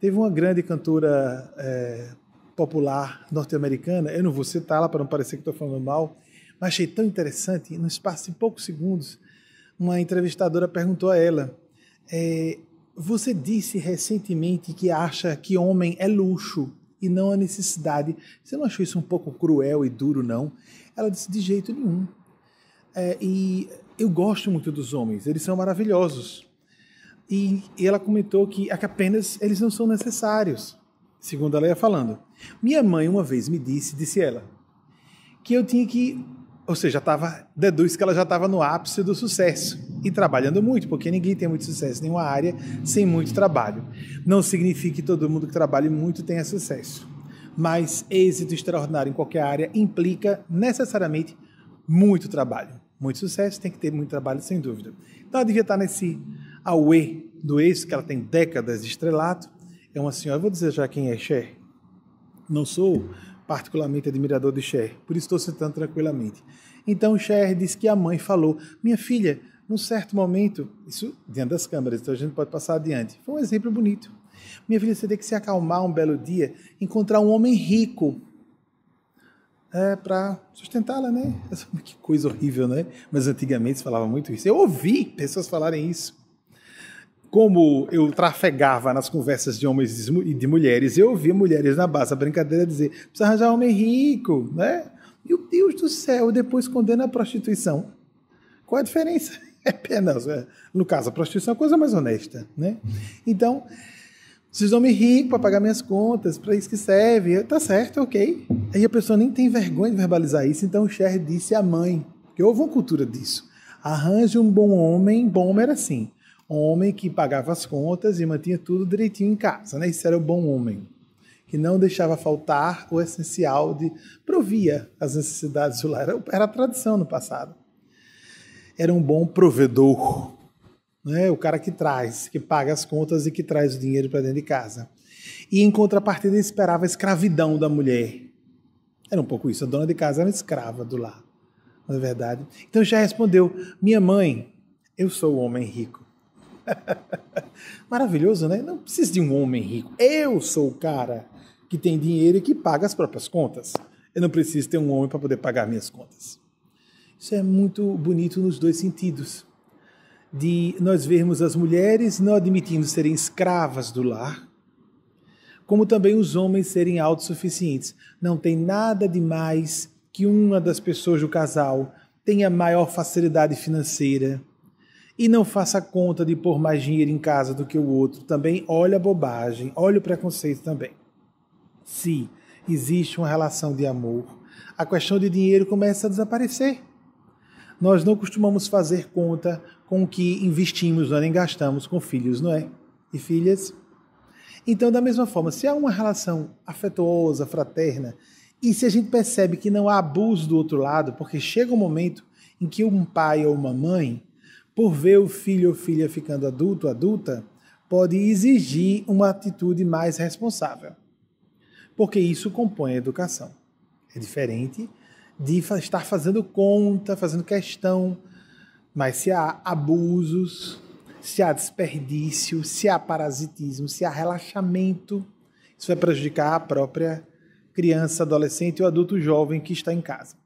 Teve uma grande cantora é, popular norte-americana, eu não vou citá-la para não parecer que estou falando mal, mas achei tão interessante, no espaço de poucos segundos, uma entrevistadora perguntou a ela: é, Você disse recentemente que acha que homem é luxo e não a necessidade. Você não achou isso um pouco cruel e duro, não? Ela disse: De jeito nenhum. É, e eu gosto muito dos homens, eles são maravilhosos. E, ela comentou é que, apenas eles não são necessários, segundo ela ia falando. Minha mãe uma vez me disse, disse ela, que eu tinha que, ou seja, tava, deduz que ela já estava no ápice do sucesso e trabalhando muito, porque ninguém tem muito sucesso em nenhuma área sem muito trabalho. Não significa que todo mundo que trabalhe muito tenha sucesso, mas êxito extraordinário em qualquer área implica necessariamente muito trabalho. Muito sucesso tem que ter muito trabalho, sem dúvida. Então ela devia estar nesse a Uê do ex, que ela tem décadas de estrelato, é uma senhora. Eu vou dizer já quem é Cher. Não sou particularmente admirador de Cher, por isso estou citando tranquilamente. Então Cher disse que a mãe falou: Minha filha, num certo momento, isso diante das câmeras, então a gente pode passar adiante. Foi um exemplo bonito. Minha filha, você tem que se acalmar um belo dia, encontrar um homem rico é, para sustentá-la, né? Que coisa horrível, né? Mas antigamente se falava muito isso. Eu ouvi pessoas falarem isso como eu trafegava nas conversas de homens e de mulheres, eu ouvia mulheres na base, a brincadeira dizer, precisa arranjar um homem rico, né? Meu Deus do céu, depois condena a prostituição. Qual a diferença? É apenas, é, no caso, a prostituição é uma coisa mais honesta, né? Então, preciso de homem rico para pagar minhas contas, para isso que serve, tá certo, ok. Aí a pessoa nem tem vergonha de verbalizar isso, então o Cher disse à mãe, que houve uma cultura disso, arranje um bom homem, bom homem era assim, homem que pagava as contas e mantinha tudo direitinho em casa, né? Isso era o bom homem, que não deixava faltar o essencial de provia as necessidades do lar. Era, era a tradição no passado. Era um bom provedor, né? O cara que traz, que paga as contas e que traz o dinheiro para dentro de casa. E em contrapartida esperava a escravidão da mulher. Era um pouco isso. A dona de casa era escrava do lar, na é verdade. Então já respondeu: Minha mãe, eu sou o homem rico. Maravilhoso, né? Não precisa de um homem rico. Eu sou o cara que tem dinheiro e que paga as próprias contas. Eu não preciso ter um homem para poder pagar minhas contas. Isso é muito bonito nos dois sentidos. De nós vermos as mulheres não admitindo serem escravas do lar, como também os homens serem autossuficientes. Não tem nada de mais que uma das pessoas do casal tenha maior facilidade financeira, e não faça conta de pôr mais dinheiro em casa do que o outro. Também olha a bobagem, olha o preconceito também. Se existe uma relação de amor, a questão de dinheiro começa a desaparecer. Nós não costumamos fazer conta com o que investimos, é? nem gastamos com filhos, não é? E filhas? Então, da mesma forma, se há uma relação afetuosa, fraterna, e se a gente percebe que não há abuso do outro lado, porque chega um momento em que um pai ou uma mãe por ver o filho ou filha ficando adulto, ou adulta, pode exigir uma atitude mais responsável. Porque isso compõe a educação. É diferente de estar fazendo conta, fazendo questão, mas se há abusos, se há desperdício, se há parasitismo, se há relaxamento, isso vai prejudicar a própria criança, adolescente ou adulto jovem que está em casa.